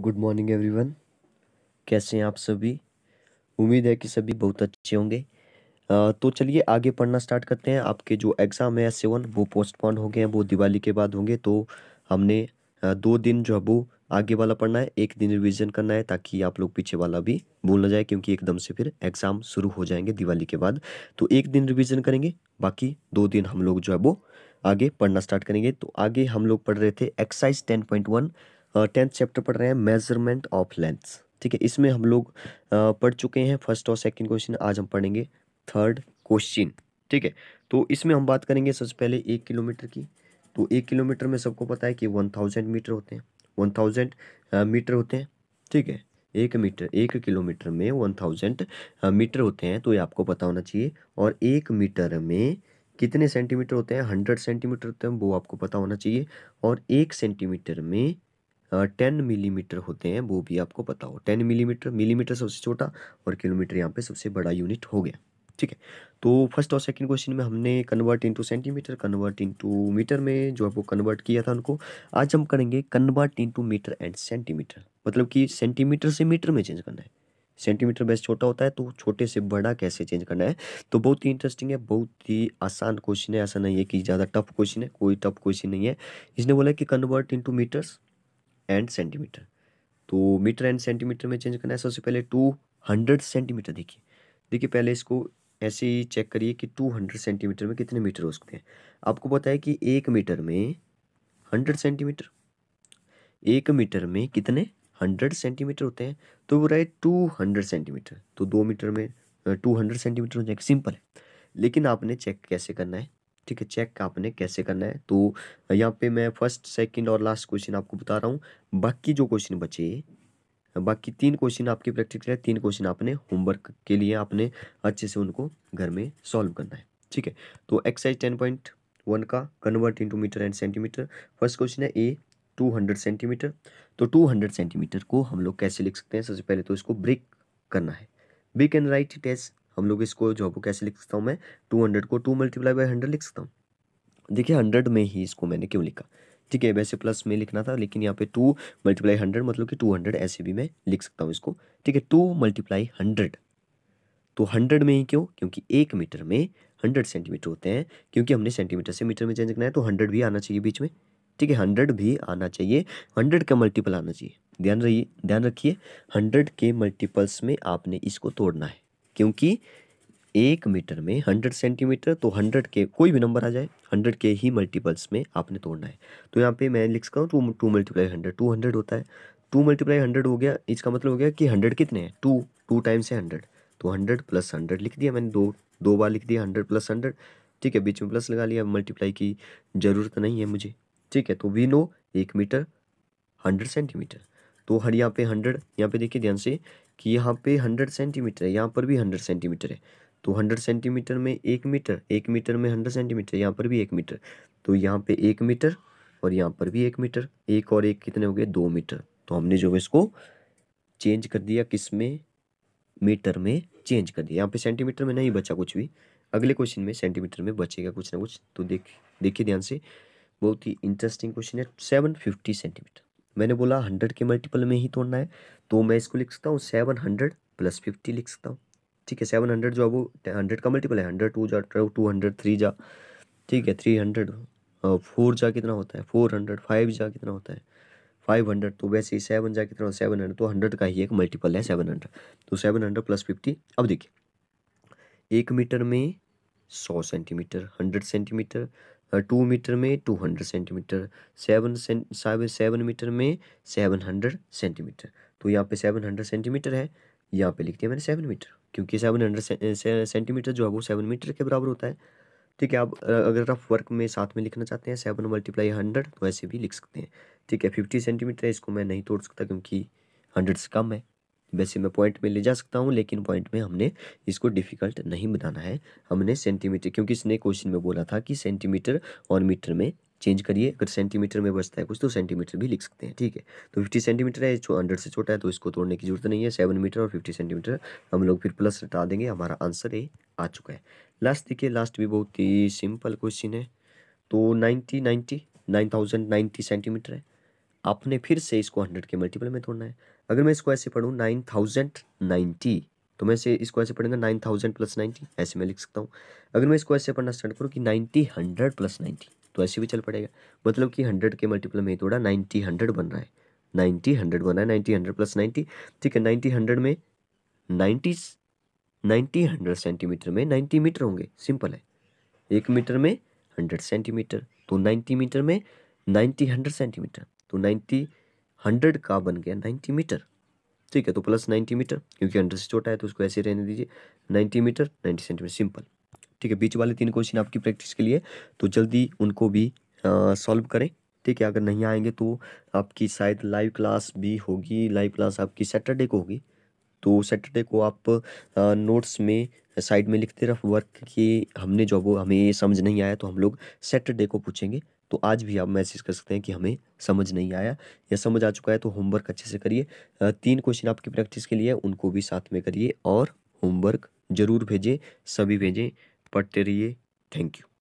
good morning everyone कैसे हैं आप सभी उम्मीद है कि सभी बहुत अच्छे होंगे तो चलिए आगे पढ़ना स्टार्ट करते हैं आपके जो एग्ज़ाम है सेवन वो पोस्टपोन हो गए हैं वो दिवाली के बाद होंगे तो हमने दो दिन जो है वो आगे वाला पढ़ना है एक दिन रिवीजन करना है ताकि आप लोग पीछे वाला भी भूल ना जाए क्योंकि एकदम से फिर एग्ज़ाम शुरू हो जाएंगे दिवाली के बाद तो एक दिन रिविज़न करेंगे बाकी दो दिन हम लोग जो है वो आगे पढ़ना स्टार्ट करेंगे तो आगे हम लोग पढ़ रहे थे exercise ten point one tenth chapter पढ़ रहे हैं मेजरमेंट ऑफ लेंथ ठीक है इसमें हम लोग पढ़ चुके हैं फर्स्ट और सेकंड क्वेश्चन आज हम पढ़ेंगे थर्ड क्वेश्चन ठीक है तो इसमें हम बात करेंगे सबसे पहले एक किलोमीटर की तो एक किलोमीटर में सबको पता है कि वन थाउजेंड मीटर होते हैं वन थाउजेंड मीटर होते हैं ठीक है एक मीटर एक किलोमीटर में वन थाउजेंड मीटर होते हैं तो ये आपको पता होना चाहिए और एक मीटर में कितने सेंटीमीटर होते हैं हंड्रेड सेंटीमीटर होते हैं वो आपको पता होना चाहिए और एक सेंटीमीटर में टेन मिलीमीटर होते हैं वो भी आपको पता हो टेन मिलीमीटर मिलीमीटर सबसे छोटा और किलोमीटर यहाँ पे सबसे बड़ा यूनिट हो गया ठीक है तो फर्स्ट और सेकंड क्वेश्चन में हमने convert into centimetre convert into metre में जो आपको कन्वर्ट किया था उनको आज हम करेंगे convert into metre and centimetre मतलब कि सेंटीमीटर से मीटर में चेंज करना है सेंटीमीटर बेस छोटा होता है तो छोटे से बड़ा कैसे चेंज करना है तो बहुत ही इंटरेस्टिंग है बहुत ही आसान क्वेश्चन है ऐसा नहीं है कि ज़्यादा टफ क्वेश्चन है कोई टफ क्वेश्चन नहीं है इसने बोला कि convert into metres and centimetre तो मीटर एंड सेंटीमीटर में चेंज करना है सबसे पहले टू हंड्रेड सेंटीमीटर देखिए देखिए पहले इसको ऐसे ही चेक करिए कि टू हंड्रेड सेंटीमीटर में कितने मीटर हो सकते हैं आपको पता है कि एक मीटर में हंड्रेड सेंटीमीटर एक मीटर में कितने हंड्रेड सेंटीमीटर होते हैं तो वो रहे टू हंड्रेड सेंटीमीटर तो दो मीटर में टू हंड्रेड सेंटीमीटर हो जाएगा सिंपल है लेकिन आपने चेक कैसे करना है ठीक है चेक आपने कैसे करना है तो यहाँ पे मैं फर्स्ट सेकंड और लास्ट क्वेश्चन आपको बता रहा हूँ बाकी जो क्वेश्चन बचे बाकी तीन क्वेश्चन आपकी प्रैक्टिकल है तीन क्वेश्चन आपने होमवर्क के लिए आपने अच्छे से उनको घर में सॉल्व करना है ठीक है तो एक्सरसाइज टेन पॉइंट वन का convert into metre and centimetre first question है ए टू हंड्रेड सेंटीमीटर तो टू हंड्रेड सेंटीमीटर को हम लोग कैसे लिख सकते हैं सबसे पहले तो इसको ब्रेक करना है break and write it as हम लोग इसको जो है कैसे लिख सकता हूँ मैं टू हंड्रेड को टू मल्टीप्लाई बाई हंड्रेड लिख सकता हूँ देखिए हंड्रेड में ही इसको मैंने क्यों लिखा ठीक है वैसे प्लस में लिखना था लेकिन यहाँ पे टू मल्टीप्लाई हंड्रेड मतलब कि टू हंड्रेड ऐसे भी मैं लिख सकता हूँ इसको ठीक है टू मल्टीप्लाई हंड्रेड तो हंड्रेड में ही क्यों क्योंकि एक मीटर में हंड्रेड सेंटीमीटर होते हैं क्योंकि हमने सेंटीमीटर से मीटर में चेंज करना है तो हंड्रेड भी आना चाहिए बीच में ठीक है हंड्रेड भी आना चाहिए हंड्रेड का मल्टीपल आना चाहिए ध्यान रहिए ध्यान रखिए हंड्रेड के मल्टीपल्स में आपने इसको तोड़ना है क्योंकि एक मीटर में हंड्रेड सेंटीमीटर तो हंड्रेड के कोई भी नंबर आ जाए हंड्रेड के ही मल्टीपल्स में आपने तोड़ना है तो यहाँ पे मैं लिख सकता हूँ two two multiply hundred two hundred होता है टू मल्टीप्लाई हंड्रेड हो गया इसका मतलब हो गया कि हंड्रेड कितने हैं टू टू टाइम्स है हंड्रेड तो हंड्रेड प्लस हंड्रेड लिख दिया मैंने दो दो बार लिख दिया हंड्रेड प्लस हंड्रेड ठीक है बीच में प्लस लगा लिया मल्टीप्लाई की ज़रूरत नहीं है मुझे ठीक है तो वी नो एक मीटर हंड्रेड सेंटीमीटर तो हर यहाँ पे हंड्रेड यहाँ पे देखिए ध्यान से कि यहाँ पे हंड्रेड सेंटीमीटर है यहाँ पर भी हंड्रेड सेंटीमीटर है तो हंड्रेड सेंटीमीटर में एक मीटर एक मीटर में हंड्रेड सेंटीमीटर यहाँ पर भी एक मीटर तो यहाँ पे एक मीटर और यहाँ पर भी एक मीटर एक और एक कितने हो गए दो मीटर तो हमने जो है इसको चेंज कर दिया किस में मीटर में चेंज कर दिया यहाँ पे सेंटीमीटर में नहीं बचा कुछ भी अगले क्वेश्चन में सेंटीमीटर में बचेगा कुछ ना कुछ तो देख देखिए ध्यान से बहुत ही इंटरेस्टिंग क्वेश्चन है सेवन फिफ्टी सेंटीमीटर मैंने बोला हंड्रेड के मल्टीपल में ही तोड़ना है तो मैं इसको लिख सकता हूँ सेवन हंड्रेड प्लस फिफ्टी लिख सकता हूँ ठीक है सेवन हंड्रेड जो है वो हंड्रेड का मल्टीपल है हंड्रेड टू जा टू हंड्रेड थ्री जा ठीक है थ्री हंड्रेड फोर जा कितना होता है फोर हंड्रेड फाइव जा कितना होता है फाइव हंड्रेड तो वैसे ही सेवन जा कितना सेवन हंड्रेड तो हंड्रेड का ही एक मल्टीपल है सेवन हंड्रेड तो सेवन हंड्रेड प्लस फिफ्टी अब देखिए एक मीटर में सौ centimetre hundred centimetre two metre में two hundred centimetre seven seven metre में सेवन हंड्रेड सेंटीमीटर तो यहाँ पे सेवन हंड्रेड सेंटीमीटर है यहाँ पे लिख दिया मैंने सेवन मीटर क्योंकि सेवन हंड्रेड सेंटीमीटर जो है वो सेवन मीटर के बराबर होता है ठीक है आप अगर रफ वर्क में साथ में लिखना चाहते हैं सेवन मल्टीप्लाई हंड्रेड तो ऐसे भी लिख सकते हैं ठीक है फिफ्टी सेंटीमीटर है इसको मैं नहीं तोड़ सकता क्योंकि हंड्रेड से कम है वैसे मैं पॉइंट में ले जा सकता हूँ लेकिन पॉइंट में हमने इसको डिफ़िकल्ट नहीं बनाना है हमने सेंटीमीटर क्योंकि इसने क्वेश्चन में बोला था कि सेंटीमीटर और मीटर में चेंज करिए अगर सेंटीमीटर में बचता है कुछ तो सेंटीमीटर भी लिख सकते हैं ठीक है तो फिफ्टी सेंटीमीटर है जो हंड्रेड से छोटा है तो इसको तोड़ने की जरूरत नहीं है सेवन मीटर और फिफ्टी सेंटीमीटर हम लोग फिर प्लस हटा देंगे हमारा आंसर ये आ चुका है लास्ट देखिए लास्ट भी बहुत ही सिंपल क्वेश्चन है तो ninety ninety nine thousand ninety centimetre है आपने फिर से इसको हंड्रेड के मल्टीपल में तोड़ना है अगर मैं इसको ऐसे पढ़ूँ नाइन थाउजेंड नाइन्टी तो मैं इसे इसको ऐसे पढ़ूंगा नाइन थाउजेंड प्लस नाइन्टी ऐसे मैं लिख सकता हूँ अगर मैं इसको ऐसे पढ़ना स्टार्ट करूँ कि नाइन्टी हंड्रेड प्लस नाइन्टी तो ऐसे भी चल पड़ेगा मतलब कि हंड्रेड के मल्टीपल में तोड़ा नाइन्टी हंड्रेड बन रहा है नाइन्टी हंड्रेड बन रहा है नाइन्टी हंड्रेड प्लस नाइन्टी ठीक है नाइन्टी हंड्रेड में नाइन्टी नाइन्टी हंड्रेड सेंटीमीटर में नाइन्टी मीटर होंगे सिंपल है एक मीटर में हंड्रेड सेंटीमीटर तो नाइन्टी मीटर में नाइन्टी हंड्रेड सेंटीमीटर तो नाइन्टी हंड्रेड का बन गया नाइन्टी मीटर ठीक है तो प्लस नाइन्टी मीटर क्योंकि अंडर से छोटा है तो उसको ऐसे रहने दीजिए ninety metre ninety centimetre simple ठीक है बीच वाले तीन क्वेश्चन आपकी प्रैक्टिस के लिए तो जल्दी उनको भी सॉल्व करें ठीक है अगर नहीं आएंगे तो आपकी शायद लाइव क्लास भी होगी लाइव क्लास आपकी सैटरडे को होगी तो सैटरडे को आप नोट्स में साइड में लिखते रहो वर्क कि हमने जो वो हमें समझ नहीं आया तो हम लोग सैटरडे को पूछेंगे तो आज भी आप मैसेज कर सकते हैं कि हमें समझ नहीं आया या समझ आ चुका है तो होमवर्क अच्छे से करिए तीन क्वेश्चन आपकी प्रैक्टिस के लिए उनको भी साथ में करिए और होमवर्क ज़रूर भेजें सभी भेजें पढ़ते रहिए थैंक यू